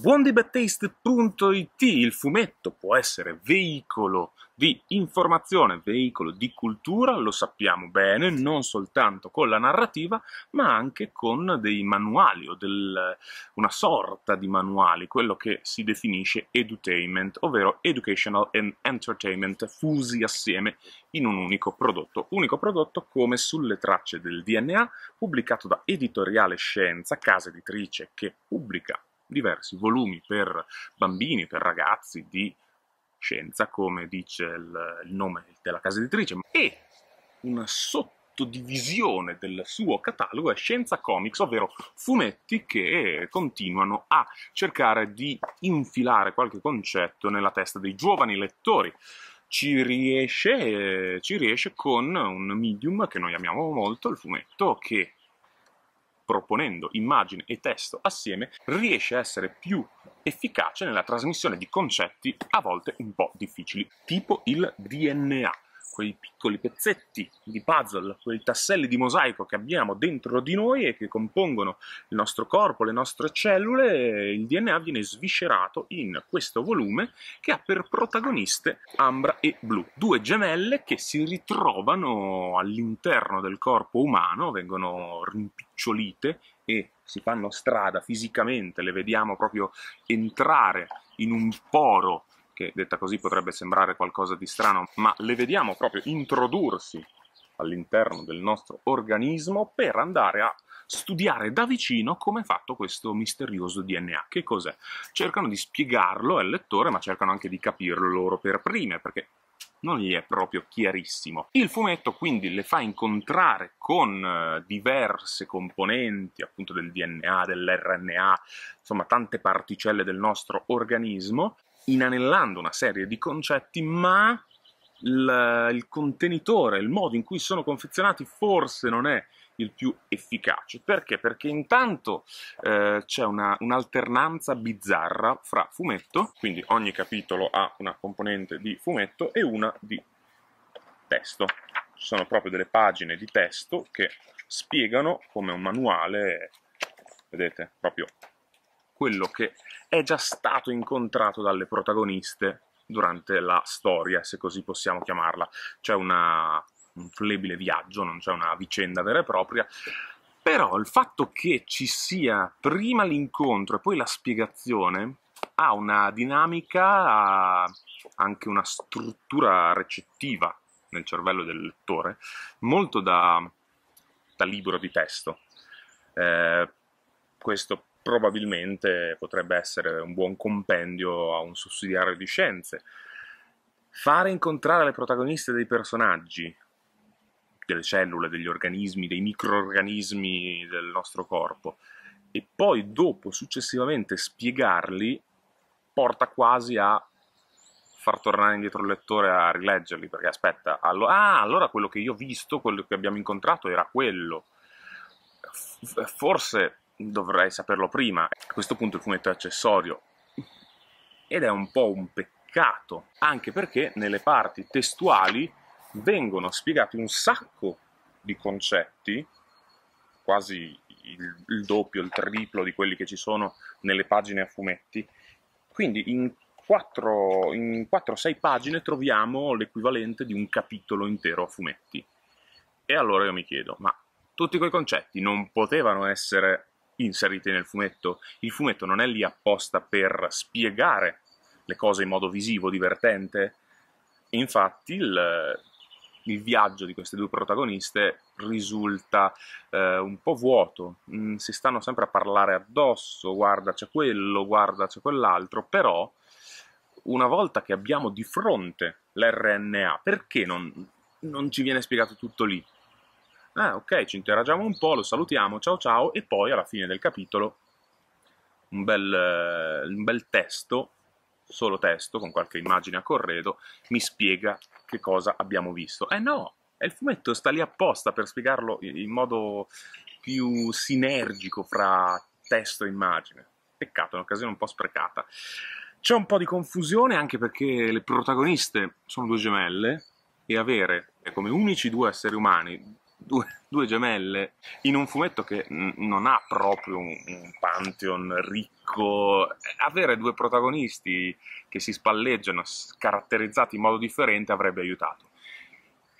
buondibattiste.it, il fumetto può essere veicolo di informazione, veicolo di cultura, lo sappiamo bene, non soltanto con la narrativa, ma anche con dei manuali o del, una sorta di manuali, quello che si definisce edutainment, ovvero educational and entertainment fusi assieme in un unico prodotto. Unico prodotto come sulle tracce del DNA, pubblicato da Editoriale Scienza, casa editrice che pubblica diversi volumi per bambini, per ragazzi di scienza, come dice il, il nome della casa editrice, e una sottodivisione del suo catalogo è Scienza Comics, ovvero fumetti che continuano a cercare di infilare qualche concetto nella testa dei giovani lettori. Ci riesce, eh, ci riesce con un medium che noi amiamo molto, il fumetto, che proponendo immagine e testo assieme, riesce a essere più efficace nella trasmissione di concetti a volte un po' difficili, tipo il DNA quei piccoli pezzetti di puzzle, quei tasselli di mosaico che abbiamo dentro di noi e che compongono il nostro corpo, le nostre cellule, il DNA viene sviscerato in questo volume che ha per protagoniste Ambra e Blu, due gemelle che si ritrovano all'interno del corpo umano, vengono rimpicciolite e si fanno strada fisicamente, le vediamo proprio entrare in un poro che detta così potrebbe sembrare qualcosa di strano, ma le vediamo proprio introdursi all'interno del nostro organismo per andare a studiare da vicino come è fatto questo misterioso DNA. Che cos'è? Cercano di spiegarlo al lettore, ma cercano anche di capirlo loro per prime, perché non gli è proprio chiarissimo. Il fumetto quindi le fa incontrare con eh, diverse componenti appunto del DNA, dell'RNA, insomma tante particelle del nostro organismo inanellando una serie di concetti, ma il, il contenitore, il modo in cui sono confezionati forse non è il più efficace. Perché? Perché intanto eh, c'è una, un'alternanza bizzarra fra fumetto, quindi ogni capitolo ha una componente di fumetto e una di testo. Ci sono proprio delle pagine di testo che spiegano come un manuale, vedete, proprio quello che è già stato incontrato dalle protagoniste durante la storia, se così possiamo chiamarla. C'è una, un flebile viaggio, non c'è una vicenda vera e propria, però il fatto che ci sia prima l'incontro e poi la spiegazione ha una dinamica, ha anche una struttura recettiva nel cervello del lettore, molto da, da libro di testo. Eh, questo probabilmente potrebbe essere un buon compendio a un sussidiario di scienze. Fare incontrare le protagoniste dei personaggi, delle cellule, degli organismi, dei microorganismi del nostro corpo, e poi dopo successivamente spiegarli, porta quasi a far tornare indietro il lettore a rileggerli, perché aspetta, allo- ah, allora quello che io ho visto, quello che abbiamo incontrato era quello. F- forse dovrei saperlo prima. A questo punto il fumetto è accessorio ed è un po' un peccato, anche perché nelle parti testuali vengono spiegati un sacco di concetti, quasi il, il doppio, il triplo di quelli che ci sono nelle pagine a fumetti. Quindi in 4-6 pagine troviamo l'equivalente di un capitolo intero a fumetti. E allora io mi chiedo, ma tutti quei concetti non potevano essere inserite nel fumetto. Il fumetto non è lì apposta per spiegare le cose in modo visivo, divertente. Infatti il, il viaggio di queste due protagoniste risulta eh, un po' vuoto, mm, si stanno sempre a parlare addosso, guarda c'è quello, guarda c'è quell'altro, però una volta che abbiamo di fronte l'RNA, perché non, non ci viene spiegato tutto lì? Ah, ok, ci interagiamo un po', lo salutiamo, ciao ciao, e poi alla fine del capitolo un bel, eh, un bel testo, solo testo, con qualche immagine a corredo, mi spiega che cosa abbiamo visto. Eh no, è il fumetto sta lì apposta per spiegarlo in modo più sinergico fra testo e immagine. Peccato, è un'occasione un po' sprecata. C'è un po' di confusione anche perché le protagoniste sono due gemelle e avere come unici due esseri umani due, due, gemelle in un fumetto che n- non ha proprio un, un pantheon ricco. Avere due protagonisti che si spalleggiano, caratterizzati in modo differente, avrebbe aiutato.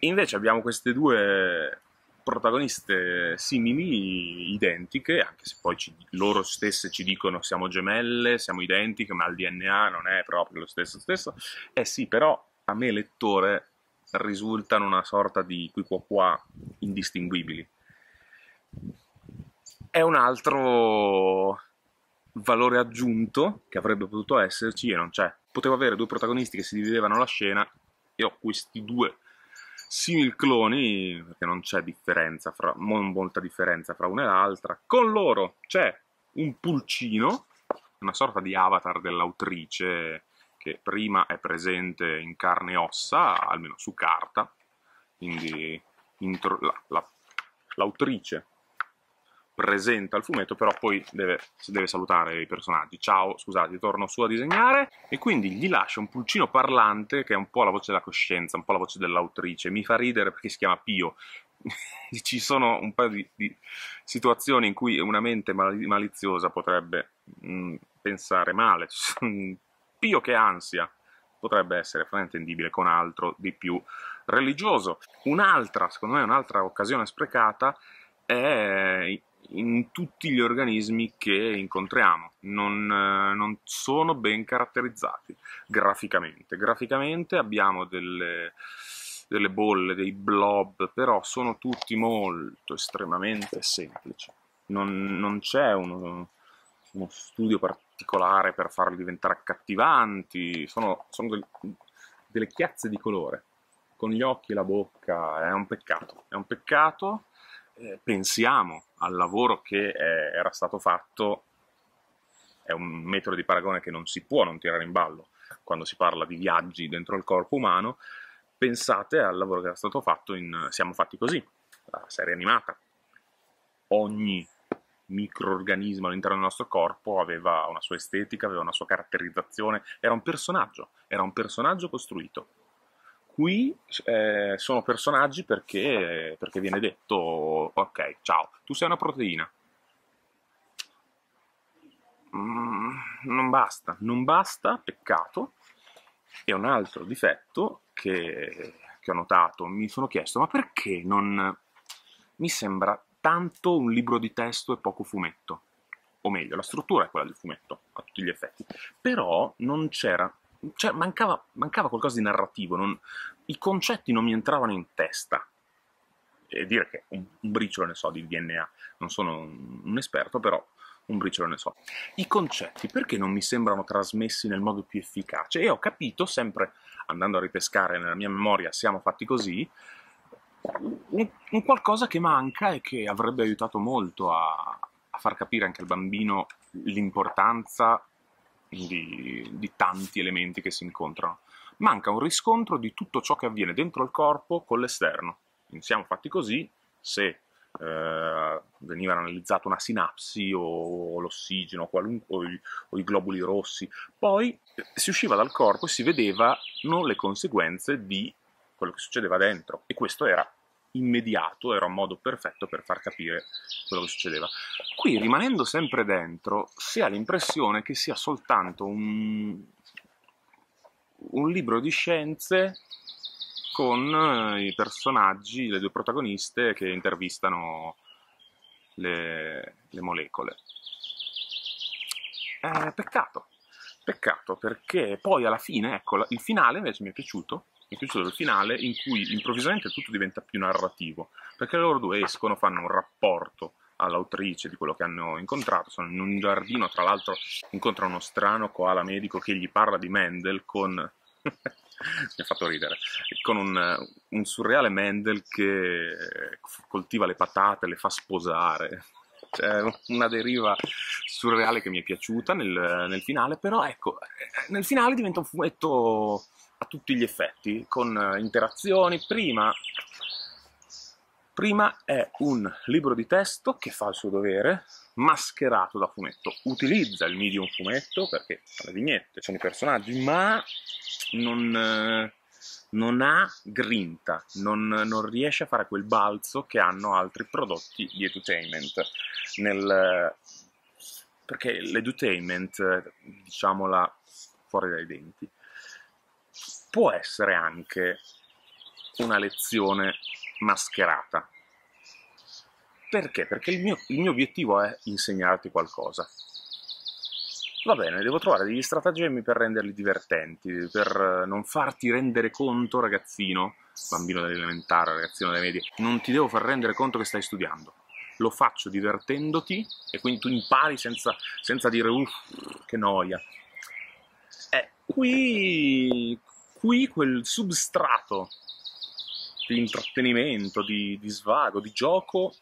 Invece abbiamo queste due protagoniste simili, identiche, anche se poi ci, loro stesse ci dicono siamo gemelle, siamo identiche, ma il DNA non è proprio lo stesso stesso. Eh sì, però a me lettore risultano una sorta di qui qua qua indistinguibili. È un altro valore aggiunto che avrebbe potuto esserci e non c'è. Potevo avere due protagonisti che si dividevano la scena e ho questi due simil cloni, perché non c'è differenza fra, non molta differenza fra una e l'altra. Con loro c'è un pulcino, una sorta di avatar dell'autrice che prima è presente in carne e ossa, almeno su carta, quindi l'autrice la, la, presenta il fumetto, però poi deve, deve salutare i personaggi. Ciao, scusate, torno su a disegnare. E quindi gli lascio un pulcino parlante che è un po' la voce della coscienza, un po' la voce dell'autrice. Mi fa ridere perché si chiama Pio. Ci sono un paio di, di, situazioni in cui una mente maliziosa potrebbe mh, mm, pensare male pio che ansia potrebbe essere fraintendibile con altro di più religioso. Un'altra, secondo me, un'altra occasione sprecata è in tutti gli organismi che incontriamo, non, eh, non sono ben caratterizzati graficamente. Graficamente abbiamo delle, delle bolle, dei blob, però sono tutti molto estremamente semplici. Non, non c'è uno, uno studio particolare per farli diventare accattivanti, sono, sono del, delle chiazze di colore, con gli occhi e la bocca, è un peccato, è un peccato, eh, pensiamo al lavoro che è, eh, era stato fatto, è un metodo di paragone che non si può non tirare in ballo quando si parla di viaggi dentro il corpo umano, pensate al lavoro che era stato fatto in Siamo fatti così, la serie animata. Ogni microorganismo all'interno del nostro corpo aveva una sua estetica, aveva una sua caratterizzazione, era un personaggio, era un personaggio costruito. Qui eh, sono personaggi perché, perché viene detto, ok, ciao, tu sei una proteina. Mm, non basta, non basta, peccato. E un altro difetto che, che ho notato, mi sono chiesto, ma perché non... Mi sembra tanto un libro di testo e poco fumetto. O meglio, la struttura è quella del fumetto, a tutti gli effetti. Però non c'era, cioè mancava, mancava qualcosa di narrativo, non, i concetti non mi entravano in testa. E dire che un, un briciolo ne so di DNA, non sono un, un esperto, però un briciolo ne so. I concetti perché non mi sembrano trasmessi nel modo più efficace? E ho capito, sempre andando a ripescare nella mia memoria, siamo fatti così, un, qualcosa che manca e che avrebbe aiutato molto a, a far capire anche al bambino l'importanza di, di tanti elementi che si incontrano. Manca un riscontro di tutto ciò che avviene dentro il corpo con l'esterno. Siamo fatti così se Uh, veniva analizzata una sinapsi o, o l'ossigeno o i, o i globuli rossi. Poi si usciva dal corpo e si vedevano le conseguenze di quello che succedeva dentro e questo era immediato, era un modo perfetto per far capire quello che succedeva. Qui, rimanendo sempre dentro, si ha l'impressione che sia soltanto un, un libro di scienze con eh, i personaggi, le due protagoniste che intervistano le, le molecole. Eh, peccato, peccato perché poi alla fine, ecco, il finale invece mi è piaciuto chiuso del finale in cui improvvisamente tutto diventa più narrativo, perché loro due escono, fanno un rapporto all'autrice di quello che hanno incontrato, sono in un giardino, tra l'altro incontrano uno strano koala medico che gli parla di Mendel con... mi ha fatto ridere, con un, un surreale Mendel che coltiva le patate, le fa sposare, cioè, una deriva surreale che mi è piaciuta nel, nel, finale, però ecco, nel finale diventa un fumetto a tutti gli effetti, con eh, interazioni. Prima, prima è un libro di testo che fa il suo dovere, mascherato da fumetto. Utilizza il medium fumetto perché fa le vignette, sono i personaggi, ma non, eh, non ha grinta, non, non, riesce a fare quel balzo che hanno altri prodotti di entertainment. Nel, perché l'edutainment, diciamola fuori dai denti, può essere anche una lezione mascherata. Perché? Perché il mio, il mio obiettivo è insegnarti qualcosa. Va bene, devo trovare degli stratagemmi per renderli divertenti, per eh, non farti rendere conto, ragazzino, bambino dell'elementare, ragazzino delle medie, non ti devo far rendere conto che stai studiando. Lo faccio divertendoti e quindi tu impari senza, senza dire uff, che noia. Eh, qui, qui quel substrato di intrattenimento, di, di svago, di gioco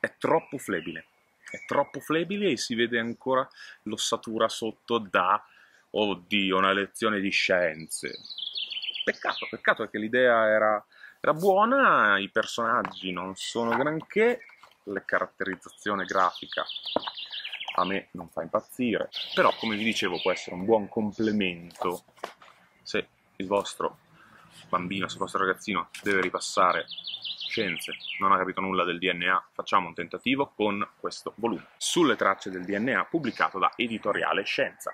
è troppo flebile. È troppo flebile e si vede ancora l'ossatura sotto da, oddio, una lezione di scienze. Peccato, peccato è che l'idea era, era buona, i personaggi non sono granché, la caratterizzazione grafica a me non fa impazzire, però come vi dicevo può essere un buon complemento se il vostro bambino, se il vostro ragazzino deve ripassare scienze, non ha capito nulla del DNA, facciamo un tentativo con questo volume, sulle tracce del DNA pubblicato da Editoriale Scienza.